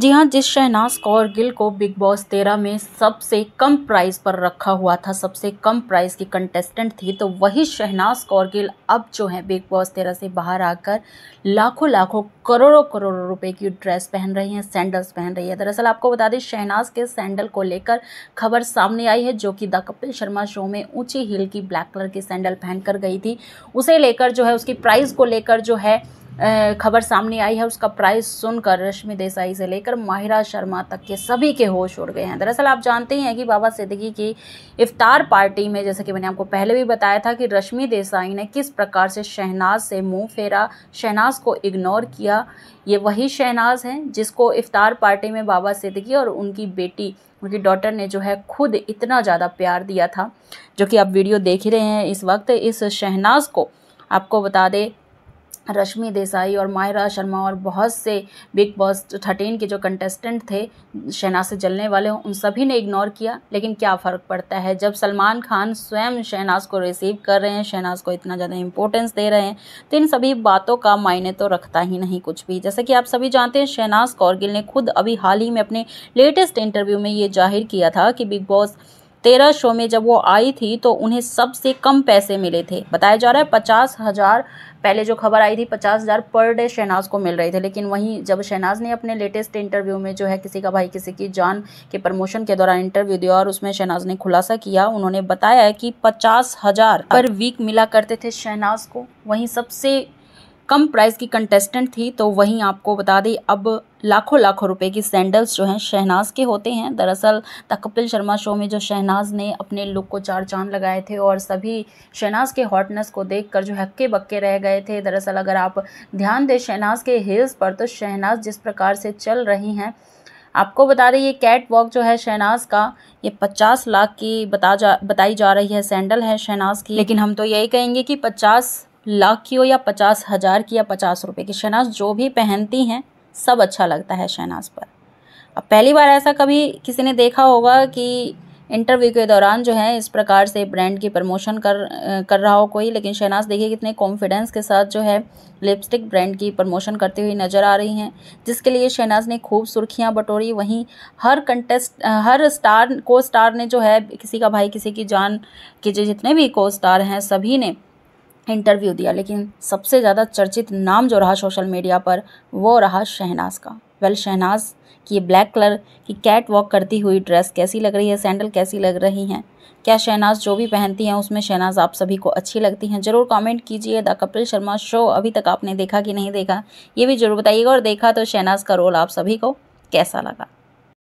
जी हाँ जिस शहनाज कौर गिल को बिग बॉस तेरह में सबसे कम प्राइस पर रखा हुआ था सबसे कम प्राइस की कंटेस्टेंट थी तो वही शहनाज कौर गिल अब जो है बिग बॉस तेरह से बाहर आकर लाखों लाखों करोड़ों करोड़ों रुपए की ड्रेस पहन रही हैं सैंडल्स पहन रही है दरअसल आपको बता दें शहनाज के सैंडल को लेकर खबर सामने आई है जो कि द कपिल शर्मा शो में ऊँची हील की ब्लैक कलर की सैंडल पहन कर गई थी उसे लेकर जो है उसकी प्राइस को लेकर जो है खबर सामने आई है उसका प्राइस सुनकर रश्मि देसाई से लेकर माहिरा शर्मा तक के सभी के होश उड़ गए हैं दरअसल आप जानते ही हैं कि बाबा सिद्दीकी की इफ्तार पार्टी में जैसे कि मैंने आपको पहले भी बताया था कि रश्मि देसाई ने किस प्रकार से शहनाज से मुंह फेरा शहनाज को इग्नोर किया ये वही शहनाज हैं जिसको इफ्तार पार्टी में बाबा सिद्दीकी और उनकी बेटी उनकी डॉटर ने जो है खुद इतना ज़्यादा प्यार दिया था जो कि आप वीडियो देख ही रहे हैं इस वक्त इस शहनाज को आपको बता दें रश्मि देसाई और मायरा शर्मा और बहुत से बिग बॉस थर्टीन के जो कंटेस्टेंट थे शहनाज से जलने वाले उन सभी ने इग्नोर किया लेकिन क्या फ़र्क पड़ता है जब सलमान खान स्वयं शहनाज को रिसीव कर रहे हैं शहनाज को इतना ज़्यादा इंपॉर्टेंस दे रहे हैं तो इन सभी बातों का मायने तो रखता ही नहीं कुछ भी जैसे कि आप सभी जानते हैं शहनाज कौरगिल ने खुद अभी हाल ही में अपने लेटेस्ट इंटरव्यू में ये जाहिर किया था कि बिग बॉस तेरह शो में जब वो आई थी तो उन्हें सबसे कम पैसे मिले थे बताया जा रहा है पचास हज़ार पहले जो खबर आई थी पचास हज़ार पर डे शहनाज को मिल रहे थे लेकिन वहीं जब शहनाज ने अपने लेटेस्ट इंटरव्यू में जो है किसी का भाई किसी की जान के प्रमोशन के दौरान इंटरव्यू दिया और उसमें शहनाज ने खुलासा किया उन्होंने बताया कि पचास हज़ार पर वीक मिला करते थे शहनाज को वहीं सबसे कम प्राइस की कंटेस्टेंट थी तो वहीं आपको बता दें अब लाखों लाखों रुपए की सैंडल्स जो हैं शहनाज के होते हैं दरअसल द कपिल शर्मा शो में जो शहनाज ने अपने लुक को चार चांद लगाए थे और सभी शहनाज के हॉटनेस को देखकर जो हक्के बक्के रह गए थे दरअसल अगर आप ध्यान दें शहनाज के हिल्स पर तो शहनाज जिस प्रकार से चल रही हैं आपको बता दें ये कैट वॉक जो है शहनाज का ये पचास लाख की बता जा बताई जा रही है सैंडल है शहनाज की लेकिन हम तो यही कहेंगे कि पचास लाख की हो या पचास हज़ार की या पचास रुपये की शहनाज जो भी पहनती हैं सब अच्छा लगता है शहनाज पर अब पहली बार ऐसा कभी किसी ने देखा होगा कि इंटरव्यू के दौरान जो है इस प्रकार से ब्रांड की प्रमोशन कर कर रहा हो कोई लेकिन शहनाज देखिए कितने कॉन्फिडेंस के साथ जो है लिपस्टिक ब्रांड की प्रमोशन करती हुई नज़र आ रही हैं जिसके लिए शहनाज ने खूब सुर्खियां बटोरी वहीं हर कंटेस्ट हर स्टार को स्टार ने जो है किसी का भाई किसी की जान के जो जितने भी को स्टार हैं सभी ने इंटरव्यू दिया लेकिन सबसे ज़्यादा चर्चित नाम जो रहा सोशल मीडिया पर वो रहा शहनाज का वेल शहनाज की ब्लैक कलर की कैट वॉक करती हुई ड्रेस कैसी लग रही है सैंडल कैसी लग रही हैं क्या शहनाज जो भी पहनती हैं उसमें शहनाज आप सभी को अच्छी लगती हैं जरूर कमेंट कीजिए द कपिल शर्मा शो अभी तक आपने देखा कि नहीं देखा ये भी जरूर बताइएगा और देखा तो शहनाज का रोल आप सभी को कैसा लगा